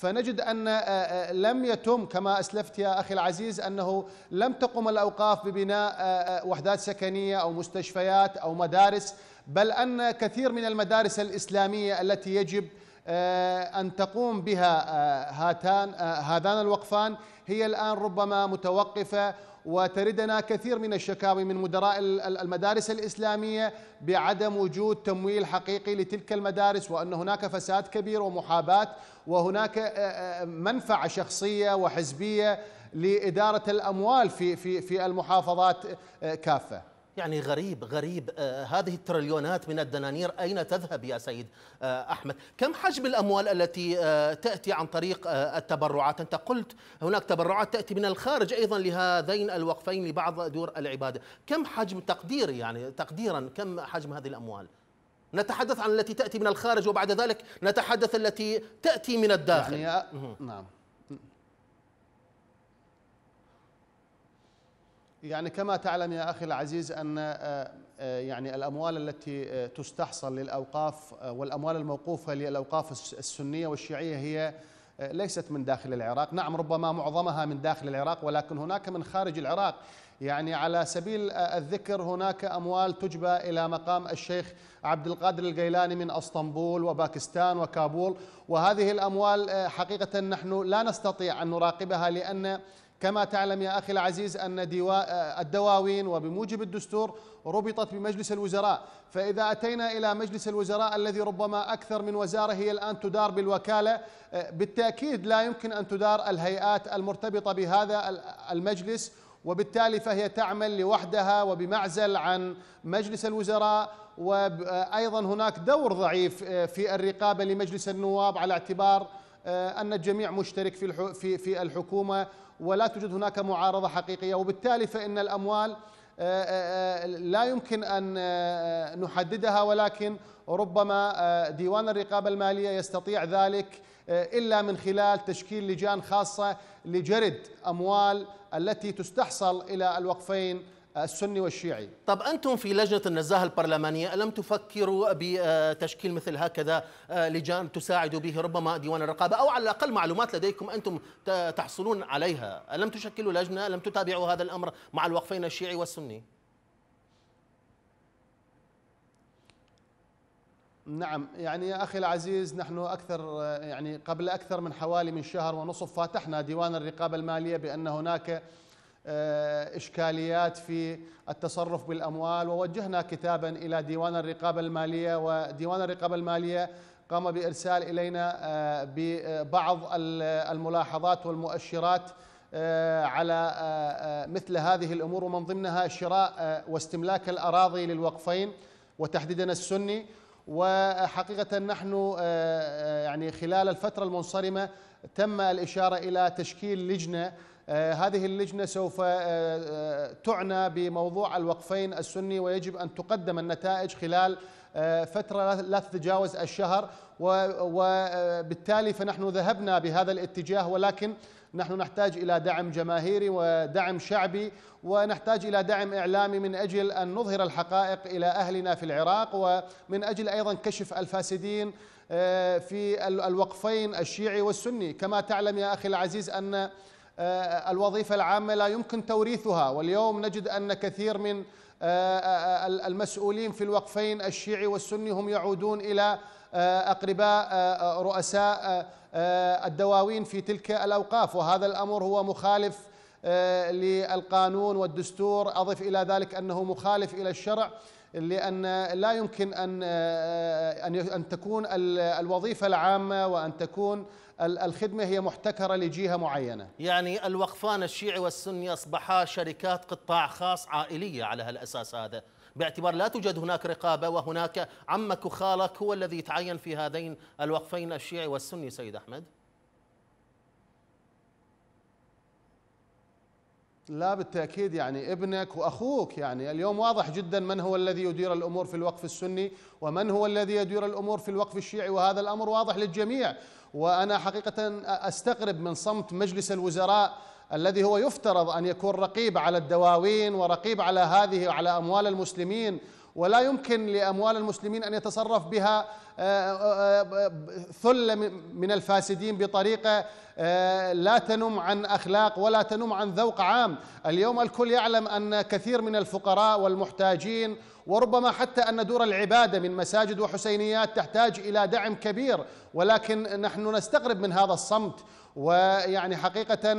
فنجد أن آه، آه، لم يتم كما أسلفت يا أخي العزيز أنه لم تقم الأوقاف ببناء آه، وحدات سكنية أو مستشفيات أو مدارس بل أن كثير من المدارس الإسلامية التي يجب أن تقوم بها هاتان هذان الوقفان هي الآن ربما متوقفة وتردنا كثير من الشكاوي من مدراء المدارس الإسلامية بعدم وجود تمويل حقيقي لتلك المدارس وأن هناك فساد كبير ومحابات وهناك آه، آه، منفعة شخصية وحزبية لإدارة الأموال في المحافظات آه، كافة يعني غريب غريب آه، هذه التريليونات من الدنانير أين تذهب يا سيد آه، أحمد كم حجم الأموال التي آه، تأتي عن طريق التبرعات أنت قلت هناك تبرعات تأتي من الخارج أيضا لهذين الوقفين لبعض دور العبادة كم حجم تقديري يعني تقديرا كم حجم هذه الأموال نتحدث عن التي تأتي من الخارج وبعد ذلك نتحدث التي تأتي من الداخل يعني نعم يعني كما تعلم يا أخي العزيز أن آه، آه، يعني الأموال التي آه، تستحصل للأوقاف والأموال الموقوفة للأوقاف السنية والشيعية هي ليست من داخل العراق نعم ربما معظمها من داخل العراق ولكن هناك من خارج العراق يعني على سبيل الذكر هناك أموال تجبى إلى مقام الشيخ عبد القادر الجيلاني من أسطنبول وباكستان وكابول وهذه الأموال حقيقة نحن لا نستطيع أن نراقبها لأن كما تعلم يا أخي العزيز أن آه، الدواوين وبموجب الدستور ربطت بمجلس الوزراء فإذا أتينا إلى مجلس الوزراء الذي ربما أكثر من وزارة هي الآن تدار بالوكالة آه، بالتأكيد لا يمكن أن تدار الهيئات المرتبطة بهذا المجلس وبالتالي فهي تعمل لوحدها وبمعزل عن مجلس الوزراء وأيضا هناك دور ضعيف آه، في الرقابة لمجلس النواب على اعتبار أن الجميع مشترك في في الحكومة ولا توجد هناك معارضة حقيقية وبالتالي فإن الأموال آه، آه، آه، لا يمكن أن نحددها ولكن ربما ديوان الرقابة المالية يستطيع ذلك إلا من خلال تشكيل لجان خاصة لجرد أموال التي تستحصل إلى الوقفين السني والشيعي طب أنتم في لجنة النزاهة البرلمانية ألم تفكروا بتشكيل مثل هكذا آه، لجان تساعد به ربما ديوان الرقابة أو على الأقل معلومات لديكم أنتم تحصلون عليها ألم تشكلوا لجنة ألم تتابعوا هذا الأمر مع الوقفين الشيعي والسني نعم يعني يا أخي العزيز نحن أكثر آه، يعني قبل أكثر من حوالي من شهر ونصف فاتحنا ديوان الرقابة المالية بأن هناك آه، اشكاليات في التصرف بالاموال ووجهنا كتابا الى ديوان الرقابه الماليه وديوان الرقابه الماليه قام بارسال الينا آه، ببعض الملاحظات والمؤشرات آه، على مثل هذه الامور ومن ضمنها شراء واستملاك الاراضي للوقفين وتحديدا السني وحقيقه نحن يعني خلال الفتره المنصرمه تم الإشارة إلى تشكيل لجنة آه، هذه اللجنة سوف آه، آه، تعنى بموضوع الوقفين السني ويجب أن تقدم النتائج خلال فترة لا تتجاوز الشهر وبالتالي فنحن ذهبنا بهذا الاتجاه ولكن نحن نحتاج إلى دعم جماهيري ودعم شعبي ونحتاج إلى دعم إعلامي من أجل أن نظهر الحقائق إلى أهلنا في العراق ومن أجل أيضا كشف الفاسدين آه، في الوقفين الشيعي والسني كما تعلم يا أخي العزيز أن آه، الوظيفة العامة لا يمكن توريثها واليوم نجد أن كثير من آه، المسؤولين في الوقفين الشيعي والسني هم يعودون إلى أقرباء رؤساء الدواوين في تلك الأوقاف وهذا الأمر هو مخالف آه، للقانون والدستور أضف إلى ذلك أنه مخالف إلى الشرع لأن لا يمكن أن آه، آه، أن تكون الوظيفة العامة وأن تكون الخدمة هي محتكرة لجهة معينة يعني الوقفان الشيعي والسني أصبحا شركات قطاع خاص عائلية على هالأساس هذا باعتبار لا توجد هناك رقابة وهناك عمك وخالك هو الذي يتعين في هذين الوقفين الشيعي والسني سيد أحمد لا بالتأكيد يعني ابنك وأخوك يعني اليوم واضح جدا من هو الذي يدير الأمور في الوقف السني ومن هو الذي يدير الأمور في الوقف الشيعي وهذا الأمر واضح للجميع وأنا حقيقة أستغرب من صمت مجلس الوزراء الذي هو يفترض أن يكون رقيب على الدواوين ورقيب على هذه وعلى أموال المسلمين ولا يمكن لأموال المسلمين أن يتصرف بها آه، آه، آه، ثلة من الفاسدين بطريقة لا تنم عن أخلاق ولا تنم عن ذوق عام اليوم الكل يعلم أن كثير من الفقراء والمحتاجين وربما حتى أن دور العبادة من مساجد وحسينيات تحتاج إلى دعم كبير ولكن نحن نستغرب من هذا الصمت ويعني حقيقة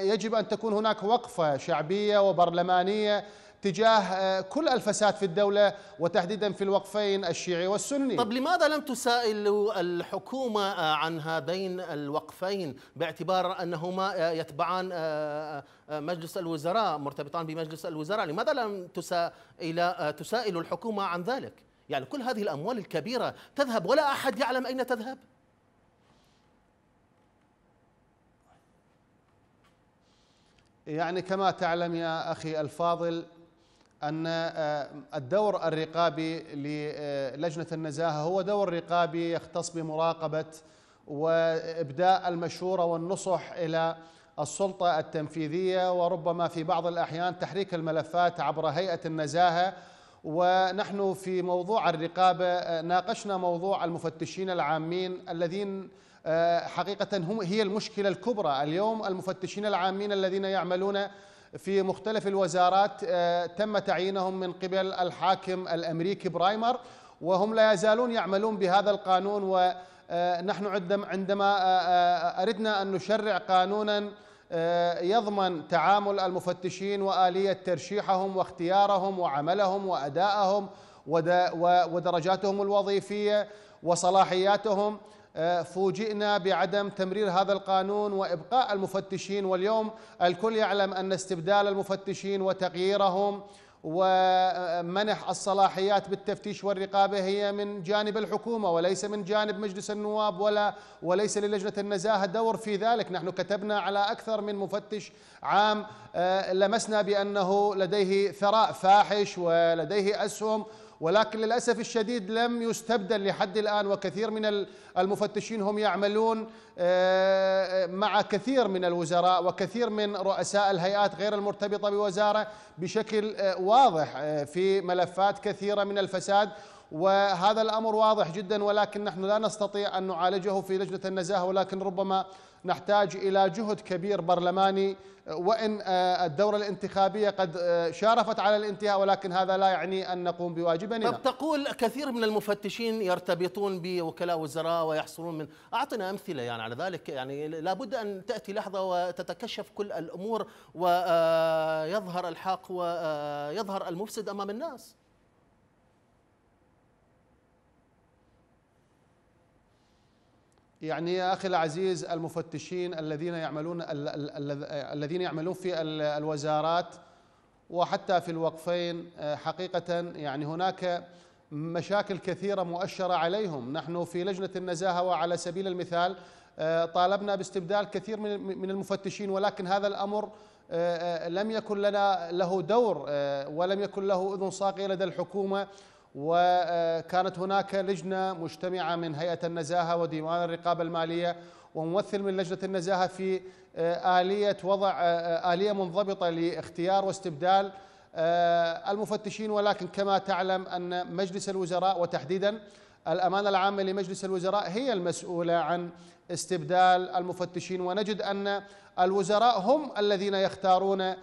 يجب أن تكون هناك وقفة شعبية وبرلمانية تجاه آه، كل الفساد في الدولة وتحديدا في الوقفين الشيعي والسني طب لماذا لم تسائل الحكومة آه، عن هذين الوقفين باعتبار أنهما آه، يتبعان مجلس الوزراء مرتبطان بمجلس الوزراء لماذا لم تسائل, تسائل الحكومة عن ذلك يعني كل هذه الأموال الكبيرة تذهب ولا أحد يعلم أين تذهب يعني كما تعلم يا أخي الفاضل أن آه، الدور الرقابي للجنة آه، النزاهة هو دور رقابي يختص بمراقبة وإبداء المشورة والنصح إلى السلطة التنفيذية وربما في بعض الأحيان تحريك الملفات عبر هيئة النزاهة ونحن في موضوع الرقابة آه، ناقشنا موضوع المفتشين العامين الذين حقيقة هم هي المشكلة الكبرى اليوم المفتشين العامين الذين يعملون في مختلف الوزارات آه، تم تعيينهم من قبل الحاكم الأمريكي برايمر وهم لا يزالون يعملون بهذا القانون ونحن آه، عندما آه، أردنا أن نشرع قانونا يضمن تعامل المفتشين وآلية ترشيحهم واختيارهم وعملهم وأدائهم ودرجاتهم الوظيفية وصلاحياتهم آه، فوجئنا بعدم تمرير هذا القانون وابقاء المفتشين واليوم الكل يعلم ان استبدال المفتشين وتغييرهم ومنح الصلاحيات بالتفتيش والرقابه هي من جانب الحكومه وليس من جانب مجلس النواب ولا وليس للجنه النزاهه دور في ذلك، نحن كتبنا على اكثر من مفتش عام آه، لمسنا بانه لديه ثراء فاحش ولديه اسهم ولكن للأسف الشديد لم يستبدل لحد الآن وكثير من المفتشين هم يعملون آه، مع كثير من الوزراء وكثير من رؤساء الهيئات غير المرتبطة بوزارة بشكل آه، واضح آه، في ملفات كثيرة من الفساد وهذا الأمر واضح جدا ولكن نحن لا نستطيع أن نعالجه في لجنة النزاهة ولكن ربما نحتاج إلى جهد كبير برلماني وإن آه، الدورة الانتخابية قد آه، شارفت على الانتهاء ولكن هذا لا يعني أن نقوم بواجبنا طب تقول كثير من المفتشين يرتبطون بوكلاء وزراء ويحصلون من أعطنا أمثلة يعني على ذلك يعني لابد أن تأتي لحظة وتتكشف كل الأمور ويظهر آه، الحق ويظهر المفسد أمام الناس يعني يا اخي العزيز المفتشين الذين يعملون الذين يعملون في الوزارات وحتى في الوقفين آه، حقيقه يعني هناك مشاكل كثيره مؤشره عليهم، نحن في لجنه النزاهه وعلى سبيل المثال آه، طالبنا باستبدال كثير من المفتشين ولكن هذا الامر آه، لم يكن لنا له دور ولم يكن له اذن صاغيه لدى الحكومه وكانت هناك لجنة مجتمعة من هيئة النزاهة وديوان الرقابة المالية وممثل من لجنة النزاهة في آه، آلية وضع آه، آلية منضبطة لاختيار واستبدال آه، المفتشين ولكن كما تعلم أن مجلس الوزراء وتحديدا الأمانة العامة لمجلس الوزراء هي المسؤولة عن استبدال المفتشين ونجد أن الوزراء هم الذين يختارون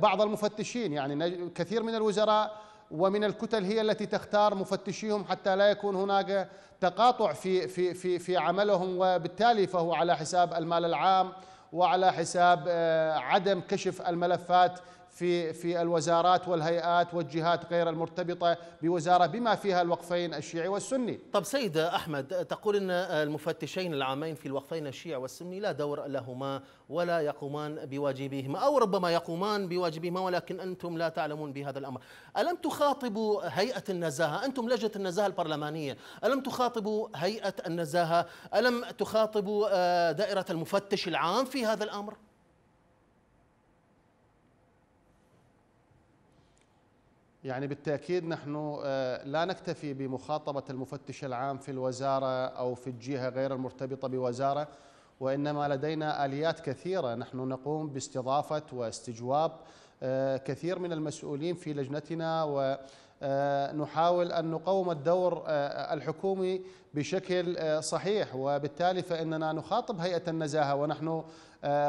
بعض المفتشين يعني كثير من الوزراء ومن الكتل هي التي تختار مفتشيهم حتى لا يكون هناك تقاطع في في في في عملهم وبالتالي فهو على حساب المال العام وعلى حساب آه، عدم كشف الملفات في في الوزارات والهيئات والجهات غير المرتبطه بوزاره بما فيها الوقفين الشيعي والسني. طب سيد احمد تقول ان المفتشين العامين في الوقفين الشيعي والسني لا دور لهما ولا يقومان بواجبهما أو ربما يقومان بواجبهما ولكن أنتم لا تعلمون بهذا الأمر ألم تخاطبوا هيئة النزاهة أنتم لجنة النزاهة البرلمانية ألم تخاطبوا هيئة النزاهة ألم تخاطبوا آه، دائرة المفتش العام في هذا الأمر يعني بالتأكيد نحن آه، لا نكتفي بمخاطبة المفتش العام في الوزارة أو في الجهة غير المرتبطة بوزارة وإنما لدينا آليات كثيرة نحن نقوم باستضافة واستجواب آه، كثير من المسؤولين في لجنتنا ونحاول آه، أن نقوم الدور آه، الحكومي بشكل صحيح وبالتالي فإننا نخاطب هيئة النزاهة ونحن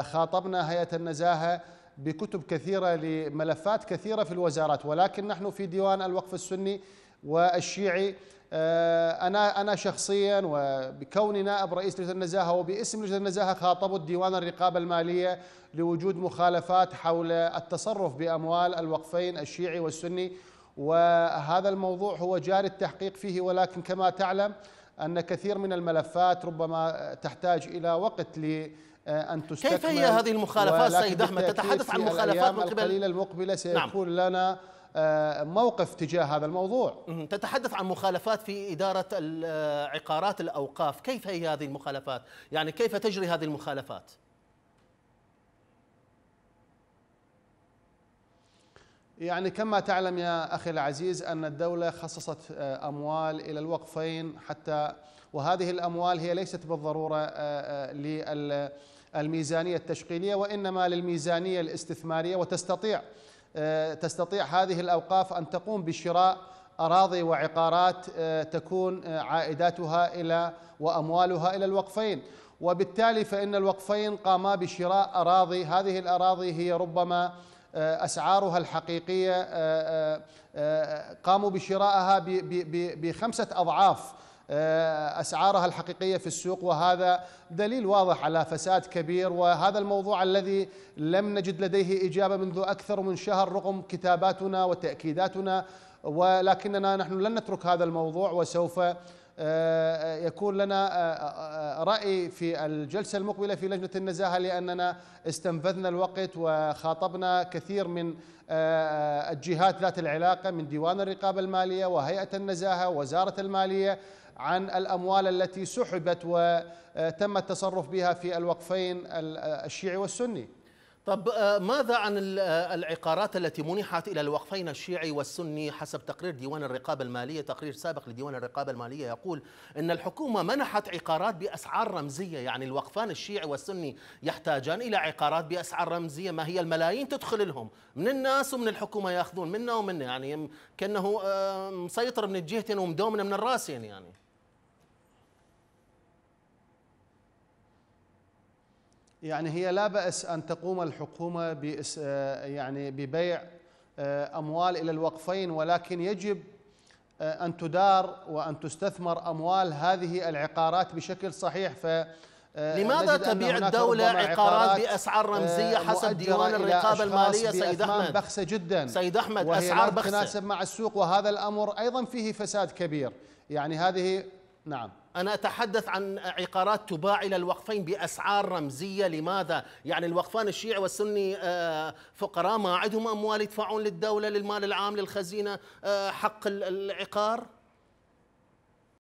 خاطبنا هيئة النزاهة بكتب كثيرة لملفات كثيرة في الوزارات ولكن نحن في ديوان الوقف السني والشيعي آه، أنا أنا شخصيا وبكوني نائب رئيس لجنة النزاهة وباسم لجنة النزاهة خاطبت ديوان الرقابة المالية لوجود مخالفات حول التصرف بأموال الوقفين الشيعي والسني وهذا الموضوع هو جاري التحقيق فيه ولكن كما تعلم أن كثير من الملفات ربما تحتاج إلى وقت ل آه، أن تستكمل كيف هي هذه المخالفات سيد أحمد تتحدث عن مخالفات من قبل القليلة المقبلة نعم. سيكون نعم. لنا آه، موقف تجاه هذا الموضوع تتحدث عن مخالفات في إدارة عقارات الأوقاف كيف هي هذه المخالفات؟ يعني كيف تجري هذه المخالفات؟ يعني كما تعلم يا أخي العزيز أن الدولة خصصت آه، أموال إلى الوقفين حتى وهذه الأموال هي ليست بالضرورة آه، للميزانية التشغيلية وإنما للميزانية الاستثمارية وتستطيع آه، تستطيع هذه الأوقاف أن تقوم بشراء أراضي وعقارات آه، تكون آه، عائداتها إلى وأموالها إلى الوقفين وبالتالي فإن الوقفين قاما بشراء أراضي هذه الأراضي هي ربما أسعارها الحقيقية قاموا بشرائها بخمسة أضعاف آه، اسعارها الحقيقيه في السوق وهذا دليل واضح على فساد كبير وهذا الموضوع الذي لم نجد لديه اجابه منذ اكثر من شهر رغم كتاباتنا وتاكيداتنا ولكننا نحن لن نترك هذا الموضوع وسوف آه، آه، يكون لنا رأي في الجلسة المقبلة في لجنة النزاهة لأننا استنفذنا الوقت وخاطبنا كثير من الجهات ذات العلاقة من ديوان الرقابة المالية وهيئة النزاهة وزارة المالية عن الأموال التي سحبت وتم التصرف بها في الوقفين الشيعي والسني طب آه، ماذا عن آه، العقارات التي منحت الى الوقفين الشيعي والسني حسب تقرير ديوان الرقابه الماليه تقرير سابق لديوان الرقابه الماليه يقول ان الحكومه منحت عقارات باسعار رمزيه يعني الوقفان الشيعي والسني يحتاجان الى عقارات باسعار رمزيه ما هي الملايين تدخل لهم من الناس ومن الحكومه ياخذون منا ومنا يعني كانه آه، مسيطر من الجهتين ومدومنا من الراسين يعني يعني هي لا بأس أن تقوم الحكومة آه، يعني ببيع آه، أموال إلى الوقفين ولكن يجب آه، أن تدار وأن تستثمر أموال هذه العقارات بشكل صحيح ف لماذا تبيع الدولة عقارات بأسعار رمزية حسب ديوان الرقابة المالية سيد أحمد بخسة جدا سيد أحمد وهي أسعار بخسة تناسب مع السوق وهذا الأمر أيضا فيه فساد كبير يعني هذه نعم أنا أتحدث عن عقارات تباع إلى الوقفين بأسعار رمزية لماذا؟ يعني الوقفان الشيعي والسني آه، فقراء ما عندهم أموال يدفعون للدولة للمال العام للخزينة آه، حق العقار